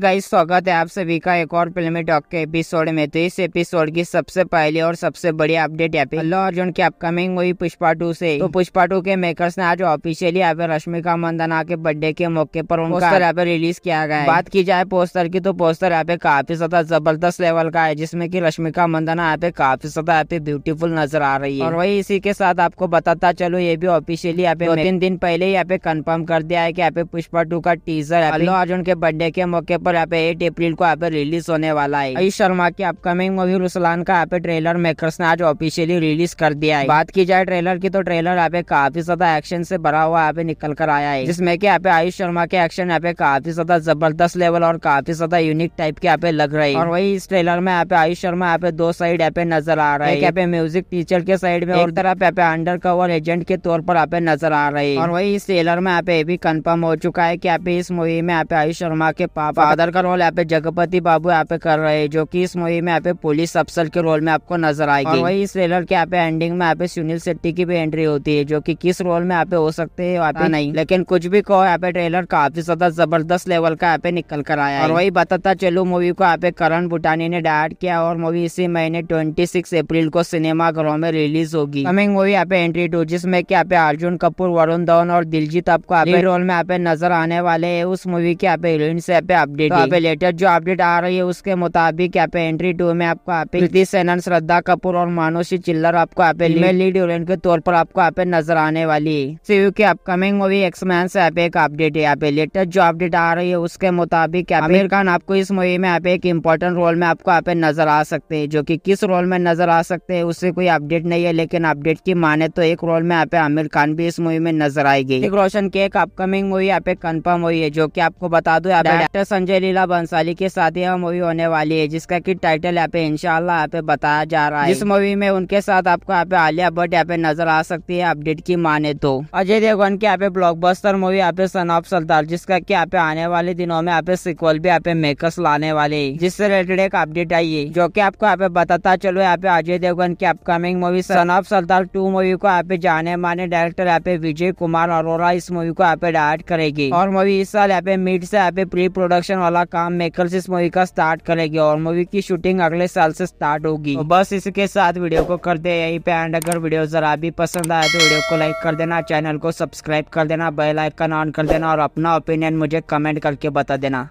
guys स्वागत है आप सभी का एक और फिल्मी टॉक के एपिसोड में तो इस एपिसोड की सबसे पहली और सबसे बड़ी अपडेट है अल्लू अर्जुन की अपकमिंग हुई पुष्पा टू से तो पुष्पा टू के मेकर्स ने आज ऑफिशियली यहाँ पे रश्मिका मंदना के बर्थडे के मौके पर उनका यहाँ पे रिलीज किया गया है बात की जाए पोस्टर की तो पोस्टर यहाँ पे काफी ज्यादा जबरदस्त लेवल का है जिसमे की रश्मिका मंदना यहाँ पे काफी ज्यादा यहाँ पे ब्यूटीफुल नजर आ रही है और वही इसी के साथ आपको बताता चलो ये भी ऑफिशियली यहाँ पे तीन दिन पहले यहाँ पे कन्फर्म कर दिया है की यहाँ पे पुष्पा टू का टीजर अल्लाह अर्जुन के बर्थडे के मौके पर यहाँ पे एट अप्रैल को यहाँ पे रिलीज होने वाला है अयश शर्मा की अपकमिंग मूवी रुसलान का यहाँ पे ट्रेलर मेकर्स ने आज ऑफिशियली रिलीज कर दिया है बात की जाए ट्रेलर की तो ट्रेलर यहाँ पे काफी ज्यादा एक्शन से भरा हुआ यहाँ पे निकल कर आया है जिसमे की यहाँ पे आयुष शर्मा के एक्शन यहाँ पे काफी ज्यादा जबरदस्त लेवल और काफी ज्यादा यूनिक टाइप के यहाँ पे लग रही है और वही इस ट्रेलर में यहाँ पे आयुष शर्मा यहाँ पे दो साइड यहाँ पे नजर आ रहा है यहाँ पे म्यूजिक टीचर के साइड में और तरफ यहाँ पे अंडर कवर एजेंट के तौर पर यहाँ पे नजर आ रही है और वही इस ट्रेलर में यहाँ पे भी कंफर्म हो चुका है की यहाँ पे इस मूवी में यहाँ पे आयुष शर्मा के पापा फादर का रोल यहाँ पे जगपति बाबू यहाँ पे कर रहे हैं जो कि इस मूवी में यहाँ पे पुलिस अफसर के रोल में आपको नजर आएगी और वही इस ट्रेलर के यहाँ पे एंडिंग में यहाँ पे सुनील शेट्टी की भी एंट्री होती है जो की किस रोल में यहाँ पे हो सकते है वहाँ पे नहीं लेकिन कुछ भी कहो यहाँ पे ट्रेलर काफी ज्यादा जबरदस्त लेवल का यहाँ पे निकल कर आया और वही बताता चलो मूवी को यहाँ पे करण भूटानी ने डायरेक्ट किया और मूवी इसी महीने ट्वेंटी सिक्स अप्रैल को सिनेमा घरों में रिलीज होगी कमिंग मूवी यहाँ पे एंट्री टू जिसमें की यहाँ पे अर्जुन कपूर वरुण धवन और दिलजीत आपको रोल में यहाँ पे नजर आने वाले है उस मूवी के यहाँ पे हीरोइन से यहाँ पे अपडेट तो पे लेटेस्ट जो अपडेट आ रही है उसके मुताबिक यहाँ पे एंट्री टू में आपको यहाँ पे रिद्धि सेनन श्रद्धा कपूर और मानोशी चिल्लर आपको यहाँ पे लीड के तौर पर आपको यहाँ पे नजर आने वाली सीयू की अपकमिंग मूवी एक्समैन से एक अपडेट है यहाँ पे लेटेस्ट जो अपडेट आ रही है उसके मुताबिक आमिर खान आपको इस मूवी में यहाँ पे एक इम्पोर्टेंट रोल में आपको यहाँ पे नजर आ सकते हैं जो की किस रोल में नजर आ सकते हैं उससे कोई अपडेट नहीं है लेकिन अपडेट की माने तो एक रोल में यहाँ पे आमिर खान भी इस मूवी में नजर आएगी रोशन की एक अपकमिंग मूवी यहाँ पे कन्फर्म हुई है जो की आपको बता दो संजय लीला बंसाली के साथ यह मूवी होने वाली है जिसका की टाइटल यहाँ पे इनशाला यहाँ पे बताया जा रहा है इस मूवी में उनके साथ आपको यहाँ पे आलिया भट्ट यहाँ पे नजर आ सकती है अपडेट की माने तो अजय देवगन की यहाँ पे बस्तर मूवी यहाँ पे सन ऑफ सरदार जिसका की यहाँ पे आने वाले दिनों में यहाँ पे सिक्वल भी यहाँ पे मेकर्स लाने वाले जिससे रिलेटेड एक अपडेट आई है जो की आपको यहाँ पे बताता चलो यहाँ पे अजय देवगन की upcoming movie son of Sardaar two movie को यहाँ पे जाने माने डायरेक्टर यहाँ पे विजय कुमार अरोरा इस मूवी को यहाँ पे डायरेक्ट करेगी और मूवी इस साल यहाँ पे मिड से यहाँ पे प्री प्रोडक्शन प्रोडक्शन वाला काम मेकर्स इस मूवी का स्टार्ट करेगी और मूवी की शूटिंग अगले साल से स्टार्ट होगी तो बस इसके साथ वीडियो को कर दे यही पे एंड अगर वीडियो जरा भी पसंद आए तो वीडियो को लाइक कर देना चैनल को सब्सक्राइब कर देना बेलाइकन ऑन कर देना और अपना ओपिनियन मुझे कमेंट करके बता देना